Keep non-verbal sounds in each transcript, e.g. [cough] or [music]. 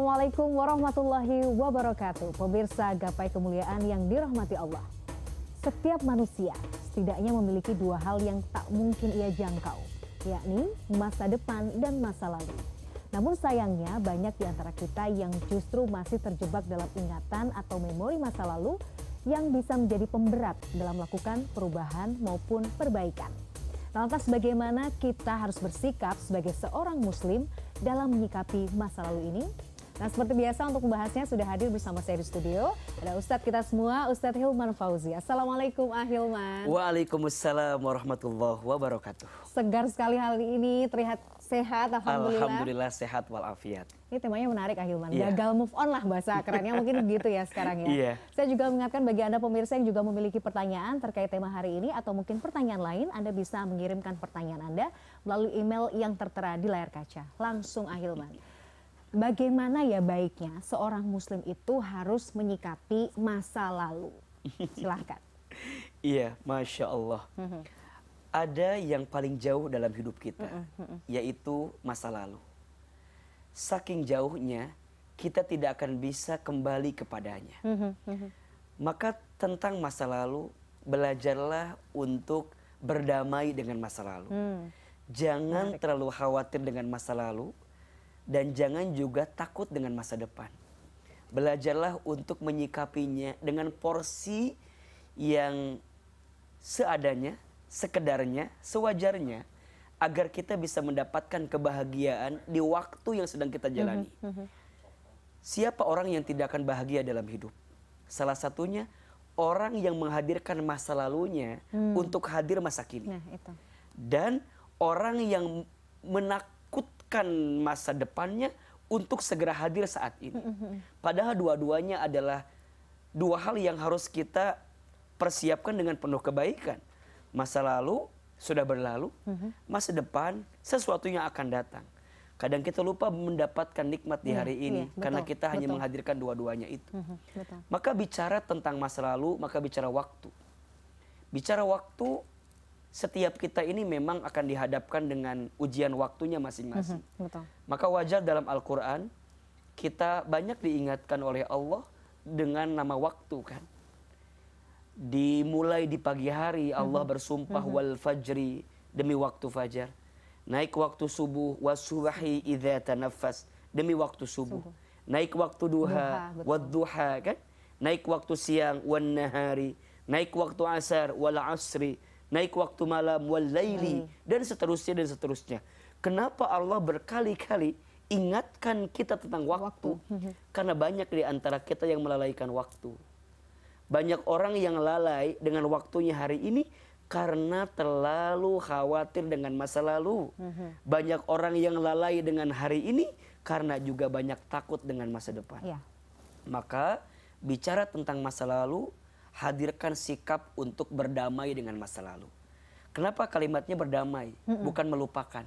Assalamualaikum warahmatullahi wabarakatuh. Pemirsa Gapai Kemuliaan yang dirahmati Allah. Setiap manusia setidaknya memiliki dua hal yang tak mungkin ia jangkau, yakni masa depan dan masa lalu. Namun sayangnya banyak di antara kita yang justru masih terjebak dalam ingatan atau memori masa lalu yang bisa menjadi pemberat dalam melakukan perubahan maupun perbaikan. Lantas bagaimana kita harus bersikap sebagai seorang muslim dalam menyikapi masa lalu ini? Nah seperti biasa untuk membahasnya sudah hadir bersama saya di studio ada Ustadz kita semua Ustadz Hilman Fauzi. Assalamualaikum Ah Hilman. Waalaikumsalam warahmatullahi wabarakatuh. Segar sekali hari ini terlihat sehat alhamdulillah. Alhamdulillah sehat walafiat. Ini temanya menarik Ah Hilman. Yeah. Gagal move on lah bahasa kerennya mungkin begitu [laughs] ya sekarang ya. Yeah. Saya juga mengingatkan bagi Anda pemirsa yang juga memiliki pertanyaan terkait tema hari ini atau mungkin pertanyaan lain Anda bisa mengirimkan pertanyaan Anda melalui email yang tertera di layar kaca. Langsung Ah Hilman bagaimana ya baiknya seorang muslim itu harus menyikapi masa lalu? [laughs] Silahkan. iya, Masya Allah. Mm-hmm. Ada yang paling jauh dalam hidup kita, mm-hmm. mm-hmm. yaitu masa lalu. Saking jauhnya, kita tidak akan bisa kembali kepadanya. Mm-hmm. mm-hmm. Maka tentang masa lalu, belajarlah untuk berdamai dengan masa lalu. Mm. Jangan Menarik. terlalu khawatir dengan masa lalu, dan jangan juga takut dengan masa depan. Belajarlah untuk menyikapinya dengan porsi yang seadanya, sekedarnya, sewajarnya agar kita bisa mendapatkan kebahagiaan di waktu yang sedang kita jalani. Mm -hmm. Siapa orang yang tidak akan bahagia dalam hidup? Salah satunya orang yang menghadirkan masa lalunya mm. untuk hadir masa kini. Nah, itu. Dan orang yang menak menyiapkan masa depannya untuk segera hadir saat ini. Padahal dua-duanya adalah dua hal yang harus kita persiapkan dengan penuh kebaikan. Masa lalu sudah berlalu, mm-hmm. masa depan sesuatu yang akan datang. Kadang kita lupa mendapatkan nikmat di iya, hari ini iya, karena betul, kita betul. hanya menghadirkan dua-duanya itu. Mm-hmm, betul. Maka bicara tentang masa lalu, maka bicara waktu. Bicara waktu setiap kita ini memang akan dihadapkan dengan ujian waktunya masing-masing. Mhm, Maka wajar dalam Al-Quran, kita banyak diingatkan oleh Allah dengan nama waktu kan. Dimulai di pagi hari mhm. Allah bersumpah mhm. wal fajri demi waktu fajar. Naik waktu subuh wasubahi idha tanafas demi waktu subuh. Naik waktu duha, duha kan. Naik waktu siang wan nahari, naik waktu asar wal asri naik waktu malam walaili hmm. dan seterusnya dan seterusnya. Kenapa Allah berkali-kali ingatkan kita tentang waktu? waktu. Hmm. Karena banyak di antara kita yang melalaikan waktu. Banyak orang yang lalai dengan waktunya hari ini karena terlalu khawatir dengan masa lalu. Hmm. Banyak orang yang lalai dengan hari ini karena juga banyak takut dengan masa depan. Ya. Maka bicara tentang masa lalu hadirkan sikap untuk berdamai dengan masa lalu. Kenapa kalimatnya berdamai, mm -mm. bukan melupakan?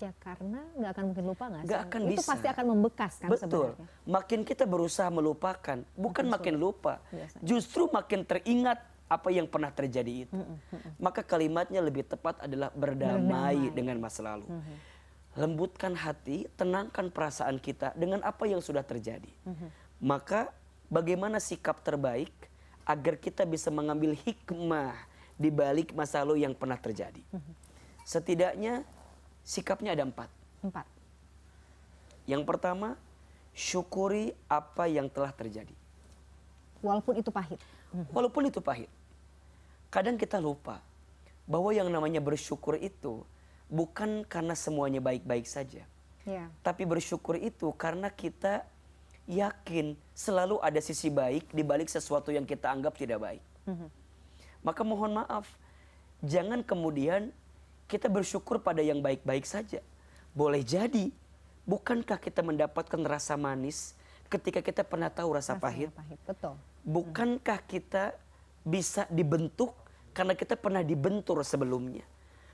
Ya karena nggak akan mungkin lupa nggak? Nggak akan Itu bisa. pasti akan membekas kan Betul. Sebenarnya. Makin kita berusaha melupakan, bukan Betul. makin lupa, Biasanya. justru makin teringat apa yang pernah terjadi itu. Mm -mm. Maka kalimatnya lebih tepat adalah berdamai, berdamai. dengan masa lalu. Mm -hmm. Lembutkan hati, tenangkan perasaan kita dengan apa yang sudah terjadi. Mm -hmm. Maka bagaimana sikap terbaik? agar kita bisa mengambil hikmah di balik masa lalu yang pernah terjadi. Mhm. Setidaknya sikapnya ada empat. Empat. Yang pertama, syukuri apa yang telah terjadi. Walaupun itu pahit. Mhm. Walaupun itu pahit. Kadang kita lupa bahwa yang namanya bersyukur itu bukan karena semuanya baik-baik saja. Yeah. Tapi bersyukur itu karena kita yakin selalu ada sisi baik di balik sesuatu yang kita anggap tidak baik. Mhm. Maka mohon maaf, jangan kemudian kita bersyukur pada yang baik-baik saja. Boleh jadi, bukankah kita mendapatkan rasa manis ketika kita pernah tahu rasa pahit? pahit. Betul. Bukankah kita bisa dibentuk karena kita pernah dibentur sebelumnya?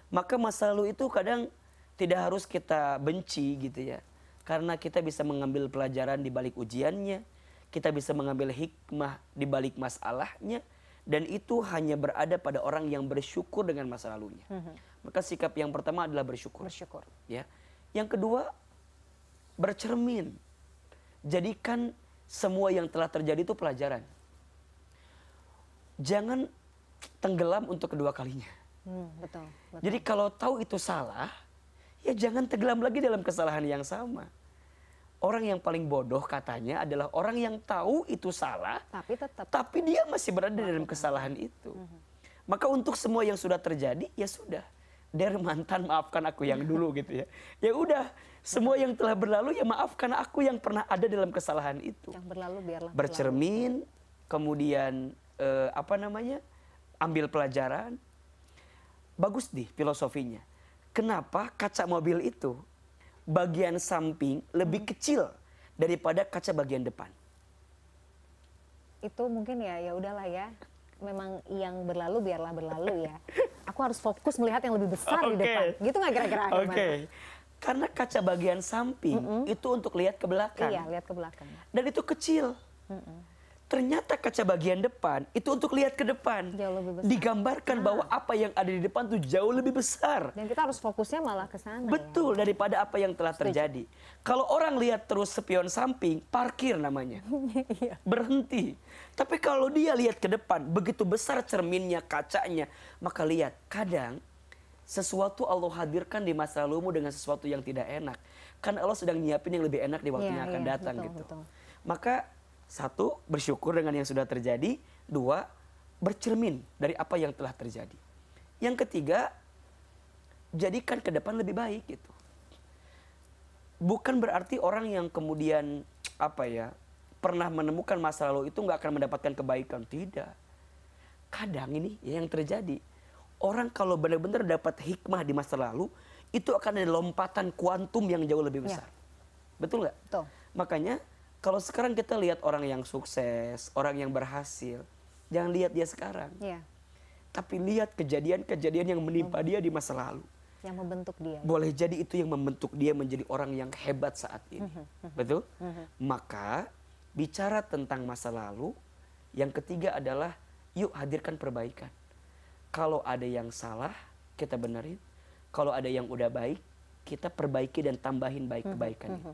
Maka masa lalu itu kadang tidak harus kita benci gitu ya karena kita bisa mengambil pelajaran di balik ujiannya, kita bisa mengambil hikmah di balik masalahnya, dan itu hanya berada pada orang yang bersyukur dengan masa lalunya. Mm -hmm. Maka sikap yang pertama adalah bersyukur. Bersyukur. Ya, yang kedua bercermin, jadikan semua yang telah terjadi itu pelajaran. Jangan tenggelam untuk kedua kalinya. Hmm, betul, betul. Jadi kalau tahu itu salah, ya jangan tenggelam lagi dalam kesalahan yang sama orang yang paling bodoh katanya adalah orang yang tahu itu salah tapi tetap tapi dia masih berada dalam kesalahan itu mhm. maka untuk semua yang sudah terjadi ya sudah der mantan maafkan aku yang dulu [laughs] gitu ya ya udah semua yang telah berlalu ya maafkan aku yang pernah ada dalam kesalahan itu yang berlalu biarlah bercermin berlalu. kemudian eh, apa namanya ambil pelajaran bagus nih filosofinya kenapa kaca mobil itu bagian samping lebih hmm. kecil daripada kaca bagian depan. Itu mungkin ya, ya udahlah ya. Memang yang berlalu biarlah berlalu ya. Aku harus fokus melihat yang lebih besar okay. di depan. Gitu nggak kira-kira? Oke. Okay. Karena kaca bagian samping mm -mm. itu untuk lihat ke belakang. Iya, lihat ke belakang. Dan itu kecil. Mm -mm ternyata kaca bagian depan itu untuk lihat ke depan digambarkan ah. bahwa apa yang ada di depan itu jauh lebih besar dan kita harus fokusnya malah ke sana ya. betul ya. daripada apa yang telah Setuju. terjadi kalau orang lihat terus sepion samping parkir namanya [laughs] iya. berhenti tapi kalau dia lihat ke depan begitu besar cerminnya kacanya maka lihat kadang sesuatu Allah hadirkan di masa lalumu dengan sesuatu yang tidak enak kan Allah sedang nyiapin yang lebih enak di waktu ya, yang akan ya, datang betul, gitu betul. maka satu bersyukur dengan yang sudah terjadi dua bercermin dari apa yang telah terjadi yang ketiga jadikan ke depan lebih baik gitu bukan berarti orang yang kemudian apa ya pernah menemukan masa lalu itu nggak akan mendapatkan kebaikan tidak kadang ini ya yang terjadi orang kalau benar-benar dapat hikmah di masa lalu itu akan ada lompatan kuantum yang jauh lebih iya. besar ya. betul nggak makanya kalau sekarang kita lihat orang yang sukses orang yang berhasil jangan lihat dia sekarang iya. tapi lihat kejadian-kejadian yang menimpa dia di masa lalu yang membentuk dia boleh jadi itu yang membentuk dia menjadi orang yang hebat saat ini mhm, mhm. betul mhm. maka bicara tentang masa lalu yang ketiga adalah yuk hadirkan perbaikan kalau ada yang salah kita benerin kalau ada yang udah baik kita perbaiki dan tambahin baik kebaikan itu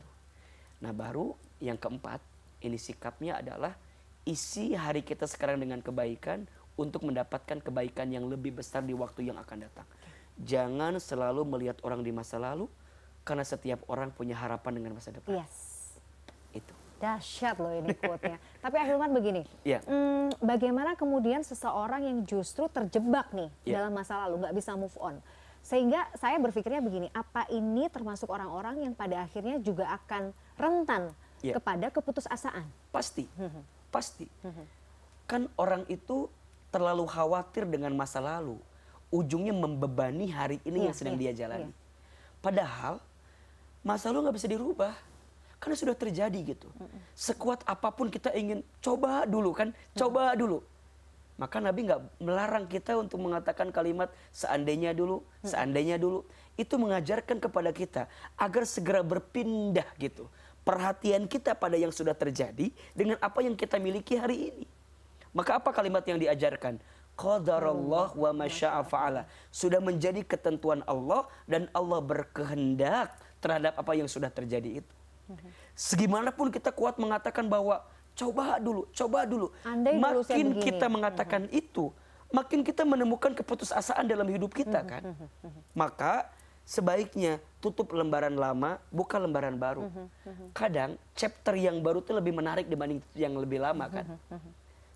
nah baru yang keempat, ini sikapnya adalah isi hari kita sekarang dengan kebaikan untuk mendapatkan kebaikan yang lebih besar di waktu yang akan datang. Jangan selalu melihat orang di masa lalu karena setiap orang punya harapan dengan masa depan. Yes. Itu. Dahsyat loh ini quote-nya. [laughs] Tapi akhirnya kan begini, yeah. hmm, bagaimana kemudian seseorang yang justru terjebak nih yeah. dalam masa lalu, nggak bisa move on. Sehingga saya berpikirnya begini, apa ini termasuk orang-orang yang pada akhirnya juga akan rentan ya. kepada keputusasaan. Pasti, mm-hmm. pasti. Mm-hmm. Kan orang itu terlalu khawatir dengan masa lalu. Ujungnya membebani hari ini ya, yang iya, sedang ya, dia iya. jalani. Ya. Padahal masa lalu nggak bisa dirubah. Karena sudah terjadi gitu. Sekuat apapun kita ingin coba dulu kan, coba dulu. Maka Nabi nggak melarang kita untuk mengatakan kalimat seandainya dulu, seandainya dulu. Itu mengajarkan kepada kita agar segera berpindah gitu perhatian kita pada yang sudah terjadi dengan apa yang kita miliki hari ini. Maka apa kalimat yang diajarkan? Qadarullah wa masya'afa'ala. Sudah menjadi ketentuan Allah dan Allah berkehendak terhadap apa yang sudah terjadi itu. Segimanapun kita kuat mengatakan bahwa coba dulu, coba dulu. Andai makin kita mengatakan mhm. itu, makin kita menemukan keputusasaan dalam hidup kita kan. Mhm, mhm, Maka sebaiknya tutup lembaran lama buka lembaran baru mhm, mhm. kadang chapter yang baru itu lebih menarik dibanding yang lebih lama kan mhm,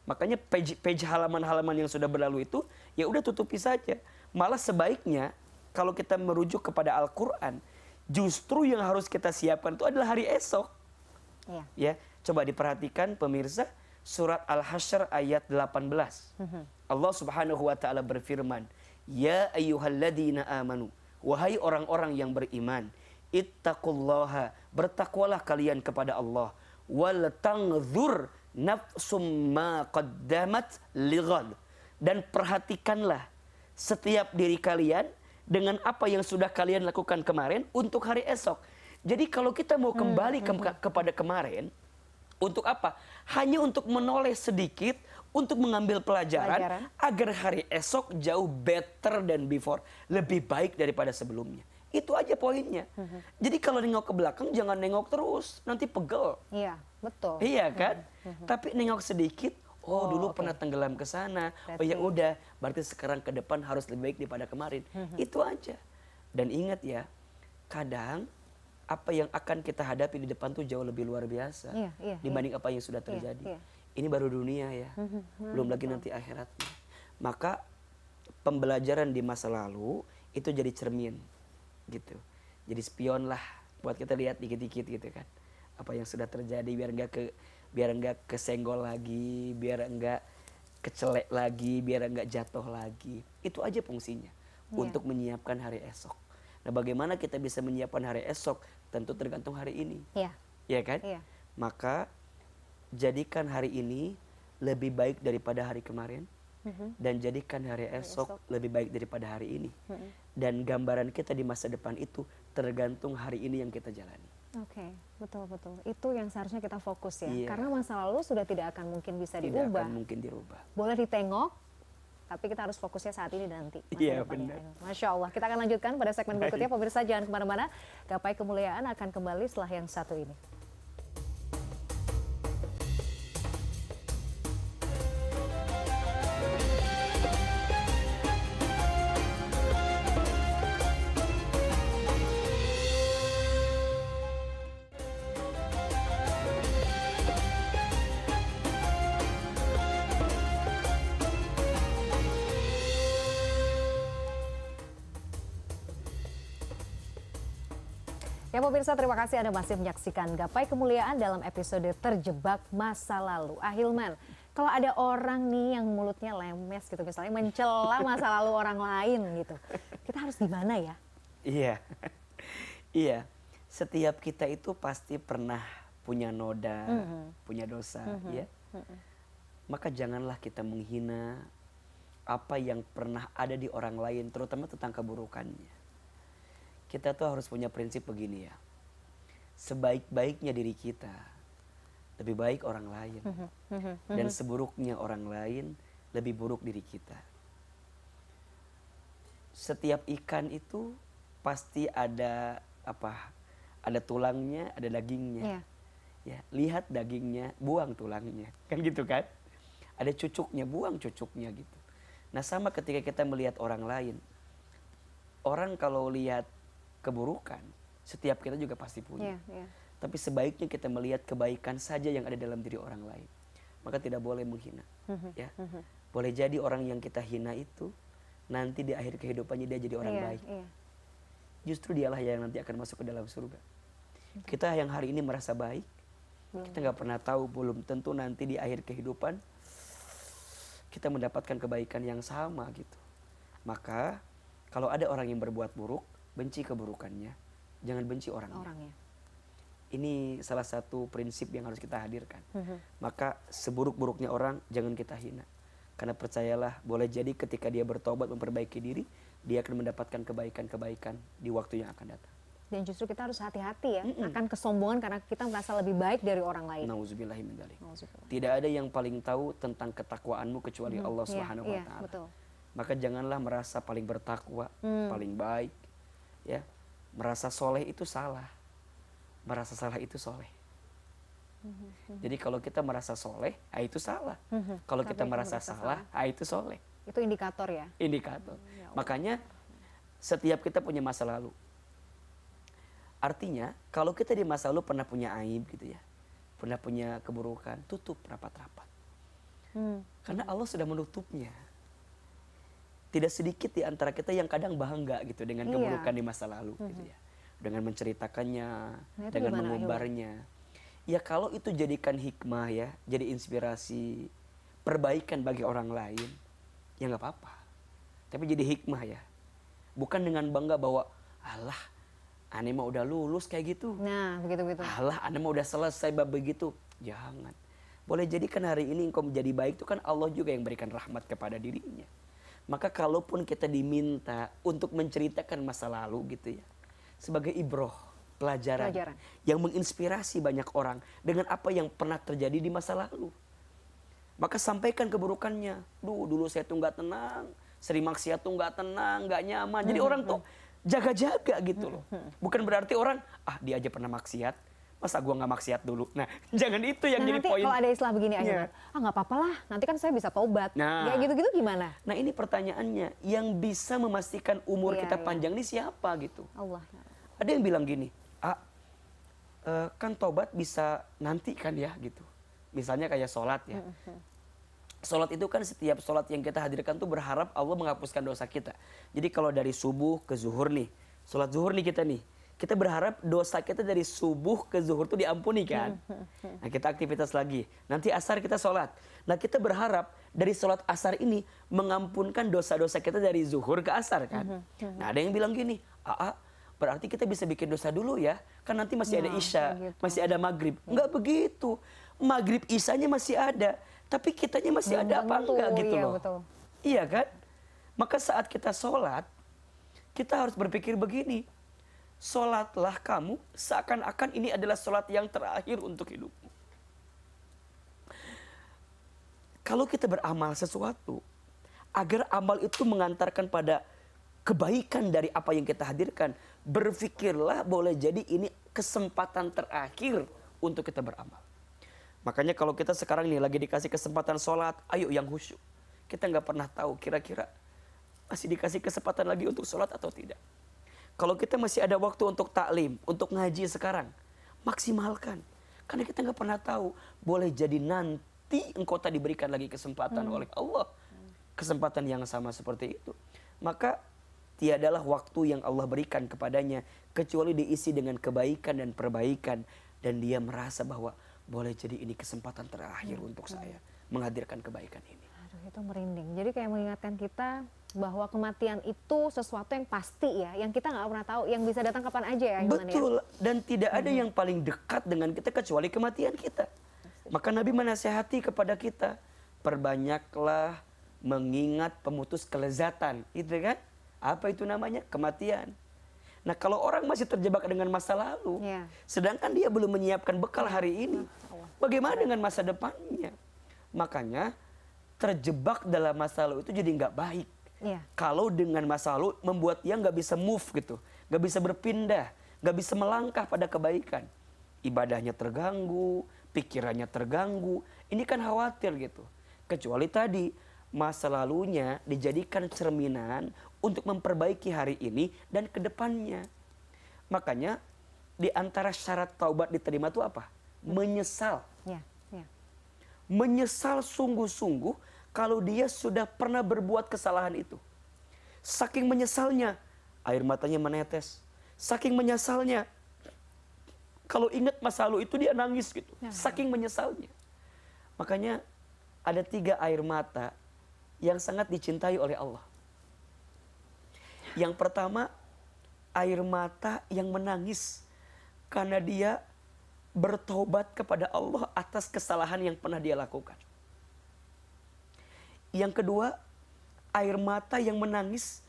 makanya page page halaman halaman yang sudah berlalu itu ya udah tutupi saja malah sebaiknya kalau kita merujuk kepada Al-Quran justru yang harus kita siapkan itu adalah hari esok ya, ya coba diperhatikan pemirsa surat Al-Hasyr ayat 18 Allah subhanahu wa ta'ala berfirman Ya ayyuhalladzina amanu wahai orang-orang yang beriman, ittaqullaha, bertakwalah kalian kepada Allah, wal tangzur nafsum ma qaddamat lighad. Dan perhatikanlah setiap diri kalian dengan apa yang sudah kalian lakukan kemarin untuk hari esok. Jadi kalau kita mau kembali hmm, ke hmm, hmm. kepada kemarin, untuk apa? Hanya untuk menoleh sedikit untuk mengambil pelajaran, pelajaran agar hari esok jauh better than before, lebih baik daripada sebelumnya. Itu aja poinnya. Mm-hmm. Jadi kalau nengok ke belakang jangan nengok terus, nanti pegel. Iya, betul. Iya mhm. kan? Mm-hmm. Tapi nengok sedikit, oh, oh dulu okay. pernah tenggelam ke sana. Oh ya udah, berarti sekarang ke depan harus lebih baik daripada kemarin. Mm-hmm. Itu aja. Dan ingat ya, kadang apa yang akan kita hadapi di depan tuh jauh lebih luar biasa iya, iya, iya. dibanding iya. apa yang sudah iya, terjadi. Iya, iya ini baru dunia ya hmm. belum lagi nanti akhirat. maka pembelajaran di masa lalu itu jadi cermin gitu jadi spion lah buat kita lihat dikit-dikit gitu kan apa yang sudah terjadi biar enggak ke biar enggak kesenggol lagi biar enggak kecelek lagi biar enggak jatuh lagi itu aja fungsinya yeah. untuk menyiapkan hari esok nah bagaimana kita bisa menyiapkan hari esok tentu tergantung hari ini ya yeah. ya kan yeah. maka jadikan hari ini lebih baik daripada hari kemarin mm-hmm. dan jadikan hari esok lebih baik daripada hari ini mm-hmm. dan gambaran kita di masa depan itu tergantung hari ini yang kita jalani Oke, okay, betul betul. Itu yang seharusnya kita fokus ya. Yeah. Karena masa lalu sudah tidak akan mungkin bisa tidak diubah. Akan mungkin diubah Boleh ditengok, tapi kita harus fokusnya saat ini dan nanti. Iya yeah, benar. Masya Allah. Kita akan lanjutkan pada segmen berikutnya. Pemirsa jangan kemana-mana. Gapai kemuliaan akan kembali setelah yang satu ini. pemirsa, terima kasih Anda masih menyaksikan Gapai Kemuliaan dalam episode Terjebak Masa Lalu. Ahilman, ah, kalau ada orang nih yang mulutnya lemes gitu, misalnya mencela masa lalu orang lain gitu, kita harus gimana ya? Iya, [laughs] iya. Setiap kita itu pasti pernah punya noda, mm -hmm. punya dosa, mm -hmm. ya. Mm -hmm. Maka janganlah kita menghina apa yang pernah ada di orang lain, terutama tentang keburukannya kita tuh harus punya prinsip begini ya sebaik-baiknya diri kita lebih baik orang lain mm-hmm. Mm-hmm. dan mm-hmm. seburuknya orang lain lebih buruk diri kita setiap ikan itu pasti ada apa ada tulangnya ada dagingnya yeah. ya lihat dagingnya buang tulangnya kan gitu kan ada cucuknya buang cucuknya gitu nah sama ketika kita melihat orang lain orang kalau lihat keburukan setiap kita juga pasti punya. Iya, iya. Tapi sebaiknya kita melihat kebaikan saja yang ada dalam diri orang lain. Maka tidak boleh menghina. Mhm, ya, mhm. boleh jadi orang yang kita hina itu nanti di akhir kehidupannya dia jadi orang iya, baik. Justru dialah yang nanti akan masuk ke dalam surga. Kita yang hari ini merasa baik, kita nggak pernah tahu, belum tentu nanti di akhir kehidupan kita mendapatkan kebaikan yang sama gitu. Maka kalau ada orang yang berbuat buruk, benci keburukannya jangan benci orangnya. orangnya. Ini salah satu prinsip yang harus kita hadirkan. Mm-hmm. Maka seburuk-buruknya orang jangan kita hina. Karena percayalah boleh jadi ketika dia bertobat memperbaiki diri, dia akan mendapatkan kebaikan-kebaikan di waktu yang akan datang. Dan justru kita harus hati-hati ya Mm-mm. akan kesombongan karena kita merasa lebih baik dari orang lain. Nauzubillahi Nauzubillah. Tidak ada yang paling tahu tentang ketakwaanmu kecuali mm-hmm. Allah iya, Subhanahu yeah, wa iya, taala. Yeah, Maka janganlah merasa paling bertakwa, mm. paling baik ya merasa soleh itu salah merasa salah itu soleh mm-hmm. jadi kalau kita merasa soleh ah itu salah mm-hmm. kalau kita merasa salah ah itu soleh itu indikator ya indikator mm, ya makanya setiap kita punya masa lalu artinya kalau kita di masa lalu pernah punya aib gitu ya pernah punya keburukan tutup rapat-rapat hmm. karena Allah sudah menutupnya tidak sedikit di antara kita yang kadang bangga gitu dengan iya. keburukan di masa lalu gitu ya. Dengan menceritakannya, nah, dengan mengumbarnya. Ayo. Ya kalau itu jadikan hikmah ya, jadi inspirasi perbaikan bagi orang lain, ya nggak apa-apa. Tapi jadi hikmah ya. Bukan dengan bangga bahwa Allah Ane mah udah lulus kayak gitu. Nah, begitu-begitu. Allah, Ane mah udah selesai bab begitu. Jangan. Boleh jadikan hari ini engkau menjadi baik itu kan Allah juga yang berikan rahmat kepada dirinya maka kalaupun kita diminta untuk menceritakan masa lalu gitu ya sebagai ibroh pelajaran, pelajaran yang menginspirasi banyak orang dengan apa yang pernah terjadi di masa lalu maka sampaikan keburukannya duh dulu saya tuh gak tenang sering maksiat tuh gak tenang gak nyaman jadi hmm, orang hmm. tuh jaga-jaga gitu loh hmm, hmm. bukan berarti orang ah dia aja pernah maksiat masa gue nggak maksiat dulu nah [laughs] jangan itu yang nah, jadi poin kalau ada istilah begini aja iya. yeah. ah nggak apa-apa lah nanti kan saya bisa taubat nah ya gitu-gitu gimana nah ini pertanyaannya yang bisa memastikan umur yeah, kita yeah. panjang ini siapa gitu Allah ada yang bilang gini ah uh, kan tobat bisa nanti kan ya gitu misalnya kayak sholat ya mm-hmm. Sholat itu kan setiap sholat yang kita hadirkan tuh berharap Allah menghapuskan dosa kita. Jadi kalau dari subuh ke zuhur nih, sholat zuhur nih kita nih, kita berharap dosa kita dari subuh ke zuhur itu diampuni kan [laughs] nah kita aktivitas lagi nanti asar kita sholat nah kita berharap dari sholat asar ini mengampunkan dosa-dosa kita dari zuhur ke asar kan mhm, mhm. nah ada yang bilang gini aa berarti kita bisa bikin dosa dulu ya kan nanti masih ada nah, isya gitu. masih ada maghrib Enggak iya. begitu maghrib isanya masih ada tapi kitanya masih ada apa enggak gitu iya, loh iya kan maka saat kita sholat kita harus berpikir begini Sholatlah kamu seakan-akan ini adalah sholat yang terakhir untuk hidupmu. Kalau kita beramal sesuatu, agar amal itu mengantarkan pada kebaikan dari apa yang kita hadirkan, berfikirlah boleh jadi ini kesempatan terakhir untuk kita beramal. Makanya kalau kita sekarang ini lagi dikasih kesempatan sholat, ayo yang khusyuk. Kita nggak pernah tahu kira-kira masih dikasih kesempatan lagi untuk sholat atau tidak kalau kita masih ada waktu untuk taklim, untuk ngaji sekarang, maksimalkan. Karena kita nggak pernah tahu, boleh jadi nanti engkau tak diberikan lagi kesempatan hmm. oleh Allah. Kesempatan yang sama seperti itu. Maka tiadalah waktu yang Allah berikan kepadanya kecuali diisi dengan kebaikan dan perbaikan dan dia merasa bahwa boleh jadi ini kesempatan terakhir hmm. untuk hmm. saya menghadirkan kebaikan ini. Aduh, itu merinding. Jadi kayak mengingatkan kita bahwa kematian itu sesuatu yang pasti ya, yang kita nggak pernah tahu, yang bisa datang kapan aja ya. ya? Betul. Ya? Dan tidak ada hmm. yang paling dekat dengan kita kecuali kematian kita. Maka Nabi menasehati kepada kita, perbanyaklah mengingat pemutus kelezatan, itu kan? Apa itu namanya? Kematian. Nah kalau orang masih terjebak dengan masa lalu, ya. sedangkan dia belum menyiapkan bekal iya. hari ini, ah, bagaimana dengan masa depannya? Makanya terjebak dalam masa lalu itu jadi nggak baik Iya. kalau dengan masa lalu membuat dia nggak bisa move gitu nggak bisa berpindah nggak bisa melangkah pada kebaikan ibadahnya terganggu pikirannya terganggu ini kan khawatir gitu kecuali tadi masa lalunya dijadikan cerminan untuk memperbaiki hari ini dan kedepannya makanya di antara syarat taubat diterima itu apa menyesal ya, ya. menyesal sungguh-sungguh kalau dia sudah pernah berbuat kesalahan itu. Saking menyesalnya, air matanya menetes. Saking menyesalnya, kalau ingat masa lalu itu dia nangis gitu. Ya. Saking menyesalnya. Makanya ada tiga air mata yang sangat dicintai oleh Allah. Yang pertama, air mata yang menangis karena dia bertobat kepada Allah atas kesalahan yang pernah dia lakukan yang kedua air mata yang menangis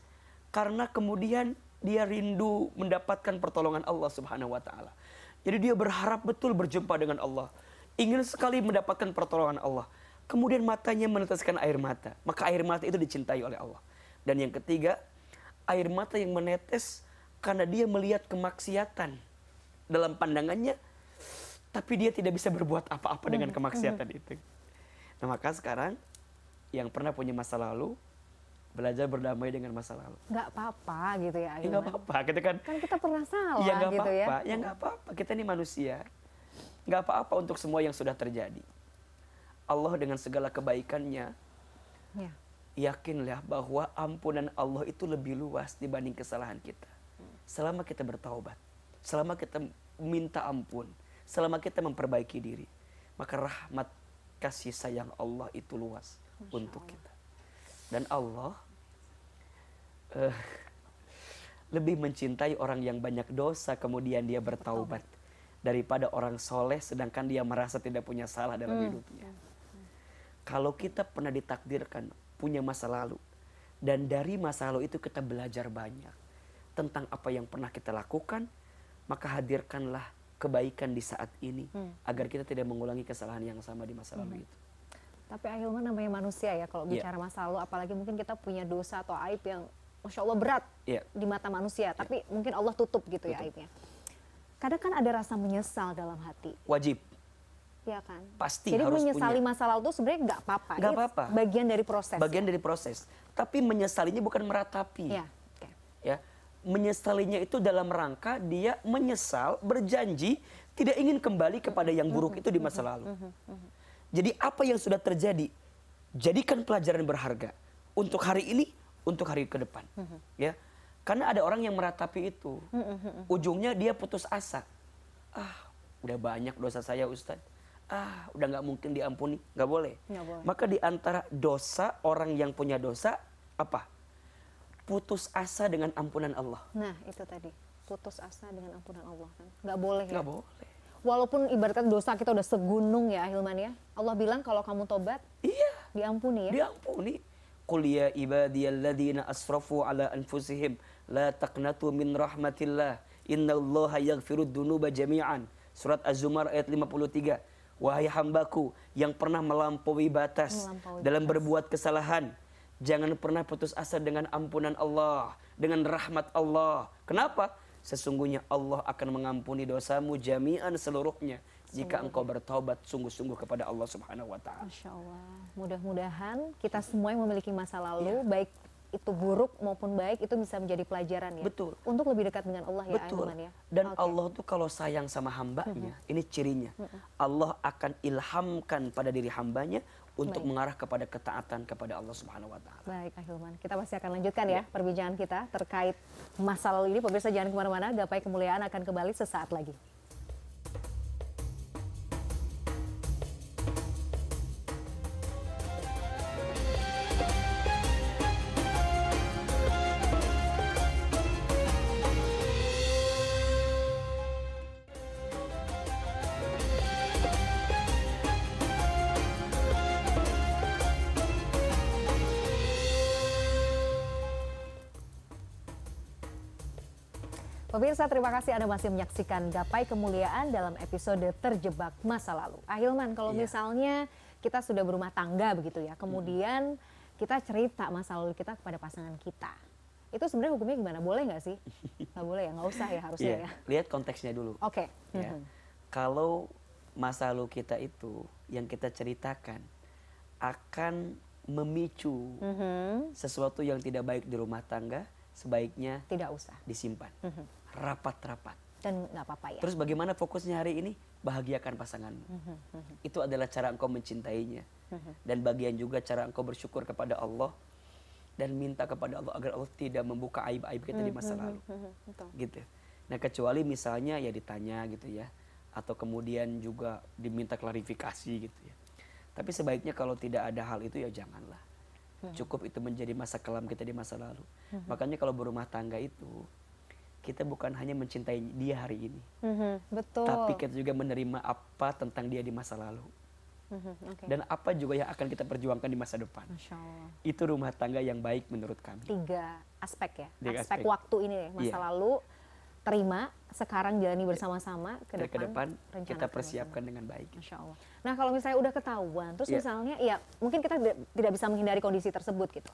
karena kemudian dia rindu mendapatkan pertolongan Allah Subhanahu wa taala. Jadi dia berharap betul berjumpa dengan Allah. Ingin sekali mendapatkan pertolongan Allah. Kemudian matanya meneteskan air mata. Maka air mata itu dicintai oleh Allah. Dan yang ketiga, air mata yang menetes karena dia melihat kemaksiatan dalam pandangannya tapi dia tidak bisa berbuat apa-apa dengan hmm. kemaksiatan itu. Nah, maka sekarang yang pernah punya masa lalu belajar berdamai dengan masa lalu. Gak apa-apa gitu ya. Ya, gak apa-apa gitu kan. Kan kita pernah salah ya, gak gitu apa -apa. ya. Ya gak apa-apa, kita ini manusia. Gak apa-apa untuk semua yang sudah terjadi. Allah dengan segala kebaikannya, ya. yakinlah bahwa ampunan Allah itu lebih luas dibanding kesalahan kita. Selama kita bertaubat, selama kita minta ampun, selama kita memperbaiki diri, maka rahmat kasih sayang Allah itu luas untuk kita dan Allah eh, lebih mencintai orang yang banyak dosa kemudian dia bertaubat daripada orang soleh sedangkan dia merasa tidak punya salah dalam hmm. hidupnya kalau kita pernah ditakdirkan punya masa lalu dan dari masa lalu itu kita belajar banyak tentang apa yang pernah kita lakukan maka hadirkanlah kebaikan di saat ini hmm. agar kita tidak mengulangi kesalahan yang sama di masa lalu hmm. itu. Tapi Ahilman namanya manusia ya kalau iya. bicara yeah. masa lalu, apalagi mungkin kita punya dosa atau aib yang masya Allah berat yeah. di mata manusia. Iya. Tapi yeah. mungkin Allah tutup gitu tutup. ya aibnya. Kadang kan ada rasa menyesal dalam hati. Wajib. Ya kan. Pasti Jadi harus menyesali punya. masa lalu itu sebenarnya nggak apa-apa. Nggak apa-apa. Bagian dari proses. Bagian ya? dari proses. Tapi menyesalinya bukan meratapi. Yeah. Okay. Ya. Menyesalinya itu dalam rangka dia menyesal, berjanji tidak ingin kembali kepada yang buruk mm -hmm. itu di masa lalu. Mm -hmm. Mm -hmm. Jadi apa yang sudah terjadi jadikan pelajaran berharga untuk hari ini, untuk hari ke depan. Mm-hmm. Ya. Karena ada orang yang meratapi itu. Mm-hmm. Ujungnya dia putus asa. Ah, udah banyak dosa saya Ustadz. Ah, udah nggak mungkin diampuni, nggak boleh. Gak boleh. Maka di antara dosa orang yang punya dosa apa? Putus asa dengan ampunan Allah. Nah, itu tadi. Putus asa dengan ampunan Allah kan. Nggak boleh ya. Nggak boleh walaupun ibaratkan dosa kita udah segunung ya Hilman ya. Allah bilang kalau kamu tobat, iya, diampuni ya. Diampuni. Qul ya ibadiyalladzina asrafu ala anfusihim la taqnatu min rahmatillah. Innallaha yaghfirud dunuba jami'an. Surat Az-Zumar ayat 53. Wahai hambaku yang pernah melampaui batas melampaui dalam batas. berbuat kesalahan, jangan pernah putus asa dengan ampunan Allah, dengan rahmat Allah. Kenapa? sesungguhnya Allah akan mengampuni dosamu jami'an seluruhnya jika engkau bertobat sungguh-sungguh kepada Allah Subhanahu wa taala. Mudah-mudahan kita semua yang memiliki masa lalu ya. baik itu buruk maupun baik itu bisa menjadi pelajaran ya. Betul. Untuk lebih dekat dengan Allah ya Betul. ya. Dan okay. Allah tuh kalau sayang sama hambanya, ini cirinya. Mm Allah akan ilhamkan pada diri hambanya untuk mengarah kepada ketaatan kepada Allah Subhanahu wa taala. Baik, Ahilman. Kita masih akan lanjutkan ya, ya perbincangan kita terkait masalah ini. Pemirsa jangan kemana mana gapai kemuliaan akan kembali sesaat lagi. Pemirsa, terima kasih Anda masih menyaksikan Gapai Kemuliaan dalam episode Terjebak Masa Lalu. Ahilman, ah, kalau iya. misalnya kita sudah berumah tangga begitu ya, kemudian hmm. kita cerita masa lalu kita kepada pasangan kita. Itu sebenarnya hukumnya gimana? Boleh nggak sih? [laughs] Nggak boleh ya, nggak usah ya harusnya yeah. ya. Lihat konteksnya dulu. Oke. Okay. Ya. Mm -hmm. Kalau masa lalu kita itu yang kita ceritakan akan memicu mm -hmm. sesuatu yang tidak baik di rumah tangga, sebaiknya tidak usah disimpan. Mm -hmm rapat-rapat. Dan nggak apa-apa ya. Terus bagaimana fokusnya hari ini? Bahagiakan pasanganmu. Mhm, mhm. Itu adalah cara engkau mencintainya. Mhm. Dan bagian juga cara engkau bersyukur kepada Allah dan minta kepada Allah agar Allah tidak membuka aib-aib kita di masa lalu. Gitu. Nah, kecuali misalnya ya ditanya gitu ya atau kemudian juga diminta klarifikasi gitu ya. Tapi sebaiknya kalau tidak ada hal itu ya janganlah. Cukup itu menjadi masa kelam kita di masa lalu. Makanya kalau berumah tangga itu kita bukan hanya mencintai dia hari ini, mm-hmm. betul. Tapi kita juga menerima apa tentang dia di masa lalu. Mm-hmm. Okay. Dan apa juga yang akan kita perjuangkan di masa depan. Itu rumah tangga yang baik menurut kami. Tiga aspek ya. Tiga aspek, aspek waktu ini masa yeah. lalu terima, sekarang jalani bersama-sama ke depan, ke depan kita persiapkan dengan baik. Masya Allah. Nah kalau misalnya udah ketahuan, terus yeah. misalnya ya mungkin kita tidak bisa menghindari kondisi tersebut gitu.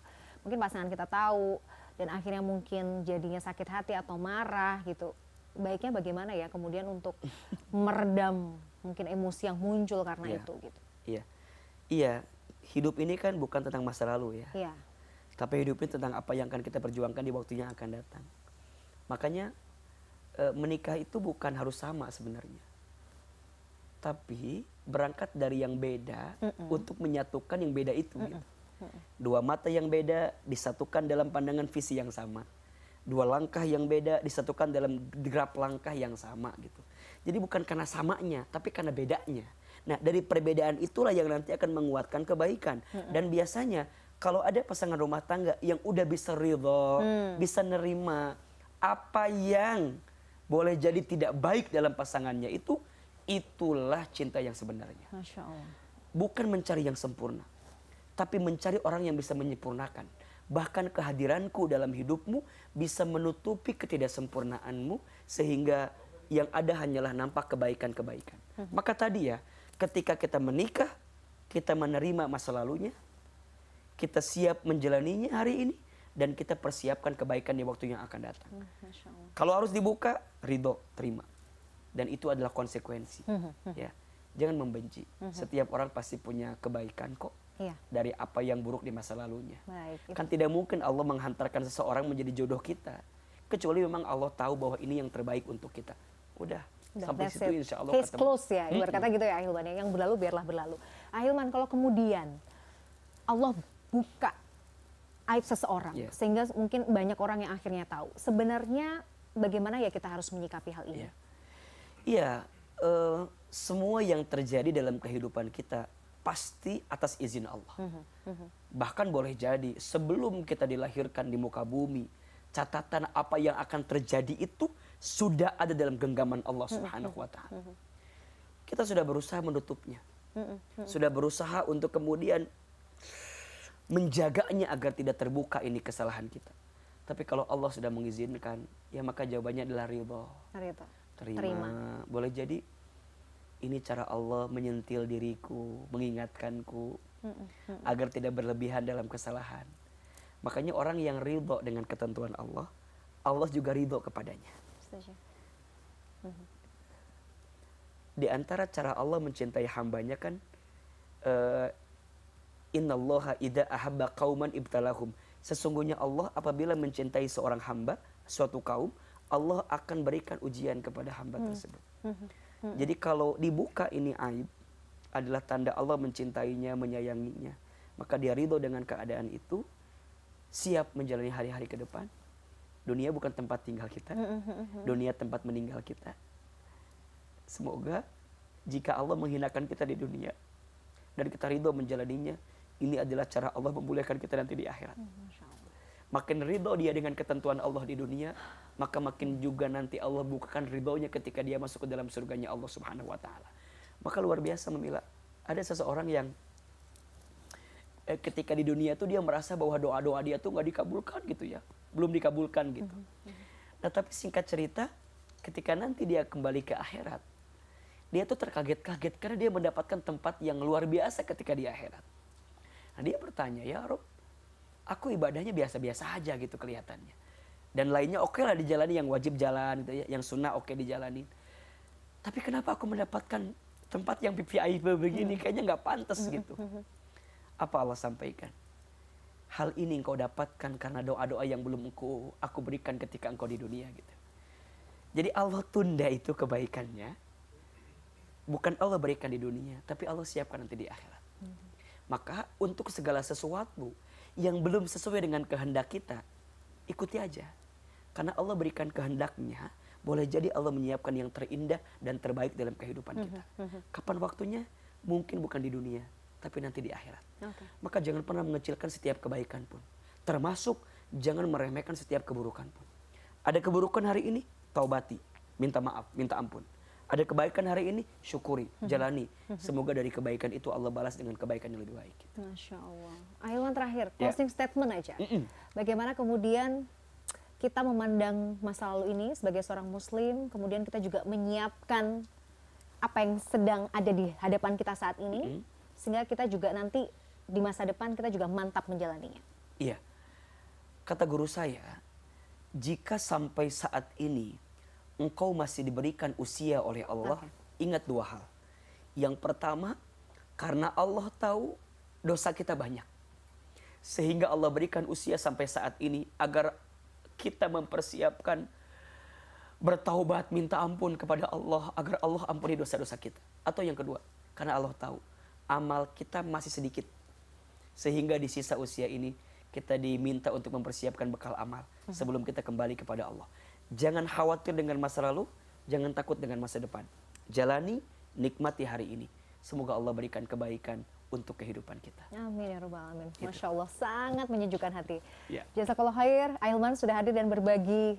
Mungkin pasangan kita tahu dan akhirnya mungkin jadinya sakit hati atau marah gitu baiknya bagaimana ya kemudian untuk [laughs] meredam mungkin emosi yang muncul karena yeah. itu gitu iya iya hidup ini kan bukan tentang masa lalu ya yeah. tapi hidup ini tentang apa yang akan kita perjuangkan di waktunya akan datang makanya e, menikah itu bukan harus sama sebenarnya tapi berangkat dari yang beda mm -mm. untuk menyatukan yang beda itu mm -mm. gitu Dua mata yang beda disatukan dalam pandangan visi yang sama. Dua langkah yang beda disatukan dalam gerak langkah yang sama gitu. Jadi bukan karena samanya, tapi karena bedanya. Nah, dari perbedaan itulah yang nanti akan menguatkan kebaikan. Dan biasanya kalau ada pasangan rumah tangga yang udah bisa ridho, hmm. bisa nerima apa yang boleh jadi tidak baik dalam pasangannya itu, itulah cinta yang sebenarnya. Bukan mencari yang sempurna tapi mencari orang yang bisa menyempurnakan. Bahkan kehadiranku dalam hidupmu bisa menutupi ketidaksempurnaanmu sehingga yang ada hanyalah nampak kebaikan-kebaikan. Hmm. Maka tadi ya, ketika kita menikah, kita menerima masa lalunya, kita siap menjalaninya hari ini, dan kita persiapkan kebaikan di waktu yang akan datang. Hmm, Kalau harus dibuka, ridho, terima. Dan itu adalah konsekuensi. Hmm, ya Jangan membenci. Setiap orang pasti punya kebaikan kok Iya. dari apa yang buruk di masa lalunya iya. kan tidak mungkin Allah menghantarkan seseorang menjadi jodoh kita kecuali memang Allah tahu bahwa ini yang terbaik untuk kita udah sampai situ it. insya Allah case ketemu. close ya ibarat kata gitu ya Ahilman ya. yang berlalu biarlah berlalu Ahilman kalau kemudian Allah buka aib seseorang yeah. sehingga mungkin banyak orang yang akhirnya tahu sebenarnya bagaimana ya kita harus menyikapi hal ini iya yeah. Iya, yeah, uh, semua yang terjadi dalam kehidupan kita pasti atas izin Allah. Hmm, hmm, hmm, Bahkan boleh jadi sebelum kita dilahirkan di muka bumi, catatan apa yang akan terjadi itu sudah ada dalam genggaman Allah Subhanahu wa taala. Kita sudah berusaha menutupnya. Sudah berusaha untuk kemudian menjaganya agar tidak terbuka ini kesalahan kita. Tapi kalau Allah sudah mengizinkan, ya maka jawabannya adalah ridho. Terima. Terima. Boleh jadi ini cara Allah menyentil diriku, mengingatkanku agar tidak berlebihan dalam kesalahan. Makanya orang yang ridho dengan ketentuan Allah, Allah juga ridho kepadanya. Mm-hmm. Di antara cara Allah mencintai hambanya kan, eh, Inna allaha idha ahabba qawman ibtalahum. Sesungguhnya Allah apabila mencintai seorang hamba, suatu kaum, Allah akan berikan ujian kepada hamba mm-hmm. tersebut. Mm-hmm. Jadi kalau dibuka ini aib adalah tanda Allah mencintainya, menyayanginya. Maka dia ridho dengan keadaan itu, siap menjalani hari-hari ke depan. Dunia bukan tempat tinggal kita, dunia tempat meninggal kita. Semoga jika Allah menghinakan kita di dunia dan kita ridho menjalaninya, ini adalah cara Allah memuliakan kita nanti di akhirat. Makin ridho dia dengan ketentuan Allah di dunia, maka makin juga nanti Allah bukakan ribaunya ketika dia masuk ke dalam surganya Allah Subhanahu wa taala. Maka luar biasa memilah. Ada seseorang yang eh, ketika di dunia tuh dia merasa bahwa doa-doa dia tuh nggak dikabulkan gitu ya. Belum dikabulkan gitu. Mhm, mhm. Nah, tapi singkat cerita ketika nanti dia kembali ke akhirat, dia tuh terkaget-kaget karena dia mendapatkan tempat yang luar biasa ketika di akhirat. Nah, dia bertanya, "Ya Rob, aku ibadahnya biasa-biasa aja gitu kelihatannya." dan lainnya oke okay lah dijalani yang wajib jalan gitu ya yang sunnah oke okay dijalani tapi kenapa aku mendapatkan tempat yang VIP begini hmm. kayaknya nggak pantas hmm. gitu apa Allah sampaikan hal ini engkau dapatkan karena doa-doa yang belum engkau aku berikan ketika engkau di dunia gitu jadi Allah tunda itu kebaikannya bukan Allah berikan di dunia tapi Allah siapkan nanti di akhirat hmm. maka untuk segala sesuatu yang belum sesuai dengan kehendak kita ikuti aja karena allah berikan kehendaknya boleh jadi allah menyiapkan yang terindah dan terbaik dalam kehidupan mhm, kita mhm. kapan waktunya mungkin bukan di dunia tapi nanti di akhirat maka jangan pernah mengecilkan setiap kebaikan pun termasuk jangan meremehkan setiap keburukan pun ada keburukan hari ini taubati minta maaf minta ampun ada kebaikan hari ini syukuri mhm. jalani semoga dari kebaikan itu Allah balas dengan kebaikan yang lebih baik Masya Allah Ahilman terakhir ya. closing yeah. statement aja bagaimana kemudian kita memandang masa lalu ini sebagai seorang muslim, kemudian kita juga menyiapkan apa yang sedang ada di hadapan kita saat ini, mm -hmm. sehingga kita juga nanti di masa depan kita juga mantap menjalaninya. Iya. Kata guru saya, jika sampai saat ini engkau masih diberikan usia oleh Allah, okay. ingat dua hal. Yang pertama, karena Allah tahu dosa kita banyak. Sehingga Allah berikan usia sampai saat ini agar kita mempersiapkan bertaubat minta ampun kepada Allah agar Allah ampuni dosa-dosa kita. Atau yang kedua, karena Allah tahu amal kita masih sedikit. Sehingga di sisa usia ini kita diminta untuk mempersiapkan bekal amal sebelum kita kembali kepada Allah. Jangan khawatir dengan masa lalu, jangan takut dengan masa depan. Jalani, nikmati hari ini. Semoga Allah berikan kebaikan untuk kehidupan kita. Amin ya robbal alamin. Gitu. Masya Allah sangat menyejukkan hati. Ya. Jasa kalau khair, Ailman sudah hadir dan berbagi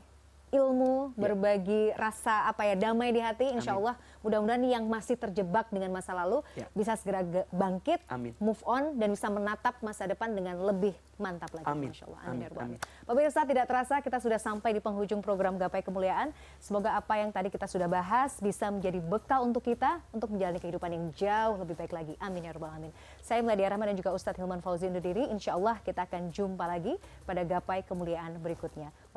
ilmu, ya. berbagi rasa apa ya damai di hati. Insya Amin. Allah mudah-mudahan yang masih terjebak dengan masa lalu ya. bisa segera bangkit, Amin. move on dan bisa menatap masa depan dengan lebih mantap lagi. Amin. Insya Allah. Amin. Amin. Amin. Pemirsa tidak terasa kita sudah sampai di penghujung program Gapai Kemuliaan. Semoga apa yang tadi kita sudah bahas bisa menjadi bekal untuk kita untuk menjalani kehidupan yang jauh lebih baik lagi. Amin ya robbal alamin. Saya Meladia Rahman dan juga Ustadz Hilman Fauzi undur diri. Insya Allah kita akan jumpa lagi pada Gapai Kemuliaan berikutnya.